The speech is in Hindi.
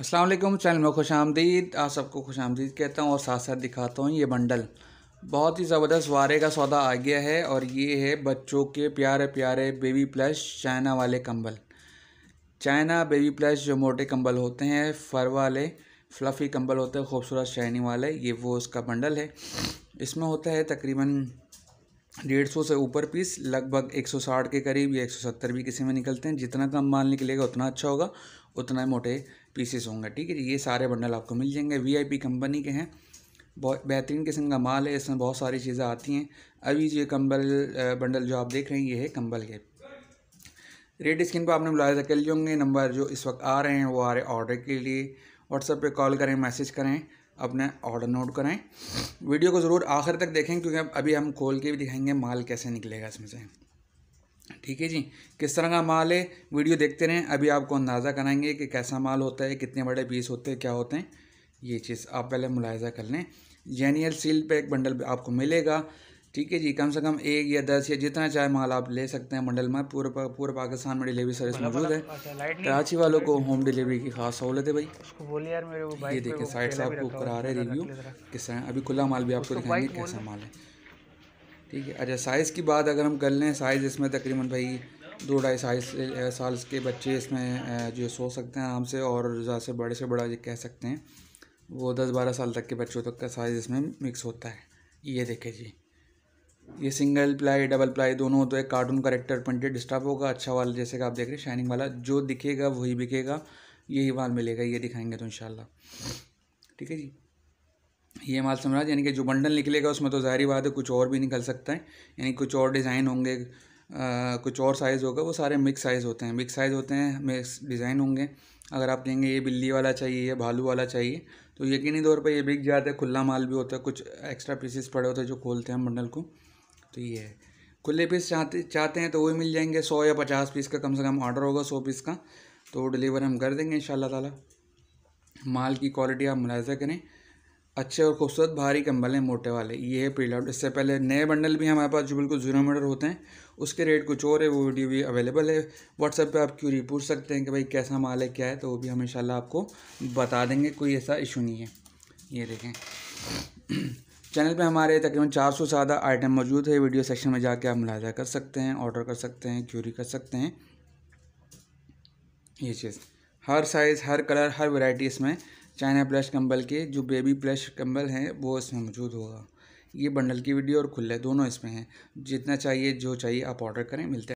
असलम चैनल में खुश आमदीद आप सबको खुश आमदीद कहता हूँ और साथ साथ दिखाता हूँ ये बंडल बहुत ही ज़बरदस्त वारे का सौदा आ गया है और ये है बच्चों के प्यारे प्यारे बेबी प्लस चाइना वाले कंबल चाइना बेबी प्लस जो मोटे कंबल होते हैं फर वाले फ्लफ़ी कंबल होते हैं खूबसूरत शाइनिंग वाले ये वो उसका बंडल है इसमें होता है तकरीबन डेढ़ सौ से ऊपर पीस लगभग एक सौ साठ के करीब या एक सौ सत्तर भी किसी में निकलते हैं जितना कम माल निकलेगा उतना अच्छा होगा उतना मोटे पीसेस होंगे ठीक है ये सारे बंडल आपको मिल जाएंगे वीआईपी कंपनी के हैं बहुत बेहतरीन किस्म का माल है इसमें बहुत सारी चीज़ें आती हैं अभी ये कंबल बंडल जो आप देख रहे हैं ये है कंबल के रेड स्किन पर आपने मुलायजा कर लिए होंगे नंबर जो इस वक्त आ रहे हैं वो आ रहे ऑर्डर के लिए व्हाट्सएप पे कॉल करें मैसेज करें अपना ऑर्डर नोट कराएं वीडियो को ज़रूर आखिर तक देखें क्योंकि अभी हम खोल के भी दिखाएंगे माल कैसे निकलेगा इसमें से ठीक है जी किस तरह का माल है वीडियो देखते रहें अभी आपको अंदाज़ा कराएंगे कि कैसा माल होता है कितने बड़े पीस होते हैं क्या होते हैं ये चीज़ आप पहले मुलायजा कर लें जेनियल सील पर एक बंडल आपको मिलेगा ठीक है जी कम से कम एक या दस या जितना चाहे माल आप ले सकते हैं मंडल में पूरे पा, पूरे पाकिस्तान में डिलीवरी सर्विस मौजूद है अच्छा, कराची वालों को होम डिलीवरी की खास सहूलत है भाई यार मेरे ये देखिए साइड से आपको करा रहे रिव्यू किस तरह अभी खुला माल भी आपको दिखाएंगे कैसा माल है ठीक है अच्छा साइज़ की बात अगर हम कर लें साइज़ इसमें तकरीबन भाई दो ढाई साइज साल के बच्चे इसमें जो सो सकते हैं आराम से और ज़्यादा से बड़े से बड़ा कह सकते हैं वो दस बारह साल तक के बच्चों तक का साइज़ इसमें मिक्स होता है ये देखें जी ये सिंगल प्लाई डबल प्लाई दोनों तो हैं कार्टून करेक्टर प्रिंटेड डिस्टर्ब होगा अच्छा वाला जैसे कि आप देख रहे हैं शाइनिंग वाला जो दिखेगा वही बिकेगा यही माल मिलेगा ये दिखाएंगे तो इन ठीक है जी ये माल समराज यानी कि जो बंडल निकलेगा उसमें तो जाहिर बात है कुछ और भी निकल सकता है यानी कुछ और डिज़ाइन होंगे कुछ और साइज़ होगा वो सारे मिक्स साइज़ होते हैं मिक्स साइज़ होते हैं मिक्स डिज़ाइन होंगे अगर आप कहेंगे ये बिल्ली वाला चाहिए ये भालू वाला चाहिए तो यकीनी तौर पर ये बिक जाता है खुला माल भी होता है कुछ एक्स्ट्रा पीसेस पड़े होते हैं जो खोलते हैं बंडल को तो ये है खुले पीस चाहते चाहते हैं तो वही मिल जाएंगे सौ या पचास पीस का कम से कम ऑर्डर होगा सौ पीस का तो डिलीवर हम कर देंगे इन ताला माल की क्वालिटी आप मुलायजा करें अच्छे और खूबसूरत भारी कंबल हैं मोटे वाले ये है प्रिंट इससे पहले नए बंडल भी हमारे पास जो बिल्कुल जीरो मीटर होते हैं उसके रेट कुछ और है वो वीडियो भी अवेलेबल है व्हाट्सएप पे आप क्यूरी पूछ सकते हैं कि भाई कैसा माल है क्या है तो वो भी हम इन आपको बता देंगे कोई ऐसा इशू नहीं है ये देखें चैनल पे हमारे तकरीबन 400 से ज़्यादा आइटम मौजूद है वीडियो सेक्शन में जाके आप मुलाजा कर सकते हैं ऑर्डर कर सकते हैं क्यूरी कर सकते हैं ये चीज़ हर साइज़ हर कलर हर वैरायटी इसमें चाइना प्लश कंबल के जो बेबी प्लश कंबल हैं वो इसमें मौजूद होगा ये बंडल की वीडियो और खुले दोनों इसमें हैं जितना चाहिए जो चाहिए आप ऑर्डर करें मिलते हैं